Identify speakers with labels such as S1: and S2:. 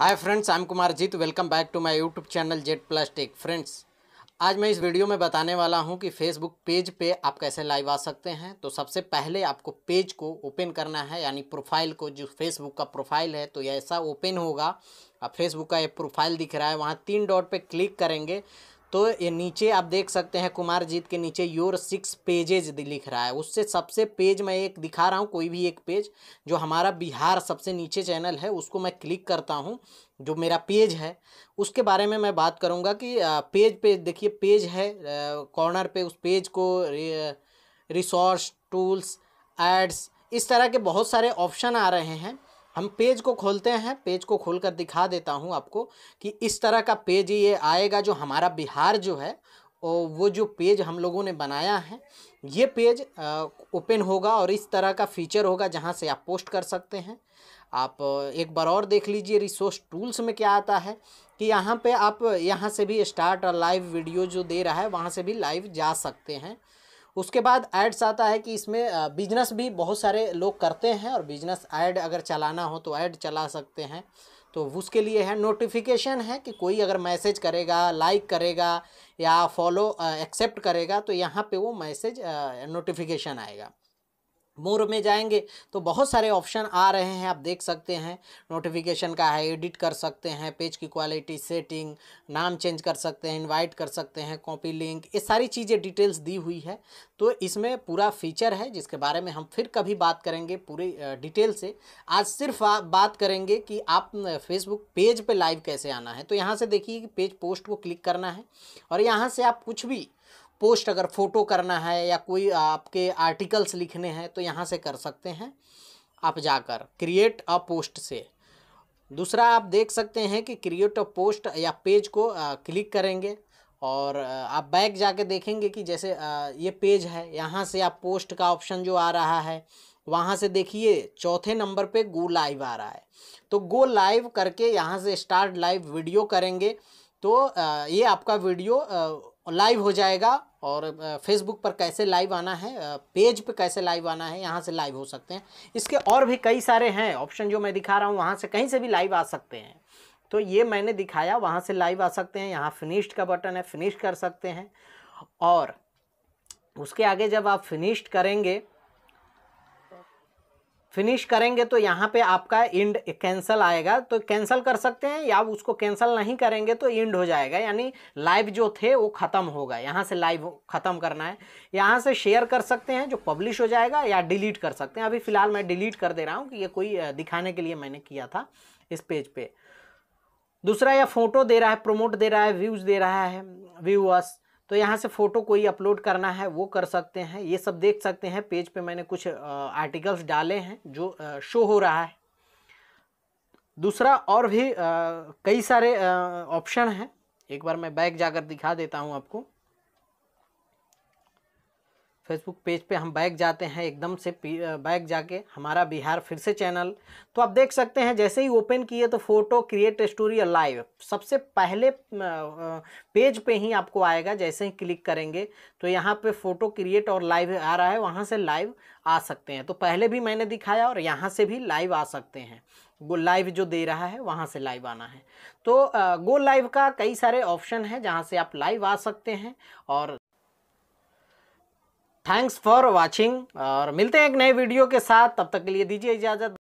S1: Hi friends I am Kumar Jeet welcome back to my YouTube channel Jet Plus Tech friends आज मैं इस video में बताने वाला हूं कि फेसबुक पेज पे आप कैसे लाइव आ सकते हैं तो सबसे पहले आपको पेज को ओपन करना है यानी प्रोफाइल को जो फेसबुक का प्रोफाइल है तो ऐसा ओपन होगा अब फेसबुक का ये प्रोफाइल दिख रहा है वहाँ तीन डॉट पर क्लिक करेंगे तो ये नीचे आप देख सकते हैं कुमार जीत के नीचे योर सिक्स पेजेज लिख रहा है उससे सबसे पेज मैं एक दिखा रहा हूँ कोई भी एक पेज जो हमारा बिहार सबसे नीचे चैनल है उसको मैं क्लिक करता हूँ जो मेरा पेज है उसके बारे में मैं बात करूँगा कि पेज पे देखिए पेज है कॉर्नर पे उस पेज को रिसोर्स टूल्स एड्स इस तरह के बहुत सारे ऑप्शन आ रहे हैं हम पेज को खोलते हैं पेज को खोलकर दिखा देता हूँ आपको कि इस तरह का पेज ये आएगा जो हमारा बिहार जो है और वो जो पेज हम लोगों ने बनाया है ये पेज ओपन होगा और इस तरह का फीचर होगा जहाँ से आप पोस्ट कर सकते हैं आप एक बार और देख लीजिए रिसोर्स टूल्स में क्या आता है कि यहाँ पे आप यहाँ से भी स्टार्ट और लाइव वीडियो जो दे रहा है वहाँ से भी लाइव जा सकते हैं उसके बाद एड्स आता है कि इसमें बिजनेस भी बहुत सारे लोग करते हैं और बिजनेस ऐड अगर चलाना हो तो ऐड चला सकते हैं तो उसके लिए है नोटिफिकेशन है कि कोई अगर मैसेज करेगा लाइक करेगा या फॉलो एक्सेप्ट करेगा तो यहाँ पे वो मैसेज नोटिफिकेशन आएगा मोर में जाएंगे तो बहुत सारे ऑप्शन आ रहे हैं आप देख सकते हैं नोटिफिकेशन का है एडिट कर सकते हैं पेज की क्वालिटी सेटिंग नाम चेंज कर सकते हैं इनवाइट कर सकते हैं कॉपी लिंक ये सारी चीज़ें डिटेल्स दी हुई है तो इसमें पूरा फीचर है जिसके बारे में हम फिर कभी बात करेंगे पूरे डिटेल से आज सिर्फ बात करेंगे कि आप फेसबुक पेज पे लाइव कैसे आना है तो यहाँ से देखिए कि पेज पोस्ट को क्लिक करना है और यहाँ से आप कुछ भी पोस्ट अगर फ़ोटो करना है या कोई आपके आर्टिकल्स लिखने हैं तो यहाँ से कर सकते हैं आप जाकर क्रिएट अ पोस्ट से दूसरा आप देख सकते हैं कि क्रिएट अ पोस्ट या पेज को आ, क्लिक करेंगे और आप बैक जाके देखेंगे कि जैसे आ, ये पेज है यहाँ से आप पोस्ट का ऑप्शन जो आ रहा है वहाँ से देखिए चौथे नंबर पे गो लाइव आ रहा है तो गो लाइव करके यहाँ से स्टार्ट लाइव वीडियो करेंगे तो ये आपका वीडियो लाइव हो जाएगा और फेसबुक पर कैसे लाइव आना है पेज पे कैसे लाइव आना है यहाँ से लाइव हो सकते हैं इसके और भी कई सारे हैं ऑप्शन जो मैं दिखा रहा हूँ वहाँ से कहीं से भी लाइव आ सकते हैं तो ये मैंने दिखाया वहाँ से लाइव आ सकते हैं यहाँ फिनिश्ड का बटन है फिनिश कर सकते हैं और उसके आगे जब आप फिनिश्ड करेंगे फिनिश करेंगे तो यहाँ पे आपका इंड कैंसिल आएगा तो कैंसिल कर सकते हैं या उसको कैंसिल नहीं करेंगे तो इंड हो जाएगा यानी लाइव जो थे वो ख़त्म होगा यहाँ से लाइव ख़त्म करना है यहाँ से शेयर कर सकते हैं जो पब्लिश हो जाएगा या डिलीट कर सकते हैं अभी फ़िलहाल मैं डिलीट कर दे रहा हूँ कि ये कोई दिखाने के लिए मैंने किया था इस पेज पर पे। दूसरा या फ़ोटो दे रहा है प्रोमोट दे रहा है व्यूज़ दे रहा है व्यूअर्स तो यहाँ से फ़ोटो कोई अपलोड करना है वो कर सकते हैं ये सब देख सकते हैं पेज पे मैंने कुछ आर्टिकल्स डाले हैं जो शो हो रहा है दूसरा और भी कई सारे ऑप्शन हैं एक बार मैं बैक जाकर दिखा देता हूँ आपको फेसबुक पेज पे हम बैक जाते हैं एकदम से बैक जाके हमारा बिहार फिर से चैनल तो आप देख सकते हैं जैसे ही ओपन किए तो फोटो क्रिएट स्टोरी लाइव सबसे पहले पेज पे ही आपको आएगा जैसे ही क्लिक करेंगे तो यहाँ पे फोटो क्रिएट और लाइव आ रहा है वहाँ से लाइव आ सकते हैं तो पहले भी मैंने दिखाया और यहाँ से भी लाइव आ सकते हैं वो लाइव जो दे रहा है वहाँ से लाइव आना है तो गो लाइव का कई सारे ऑप्शन हैं जहाँ से आप लाइव आ सकते हैं और थैंक्स फॉर वॉचिंग और मिलते हैं एक नए वीडियो के साथ तब तक के लिए दीजिए इजाज़त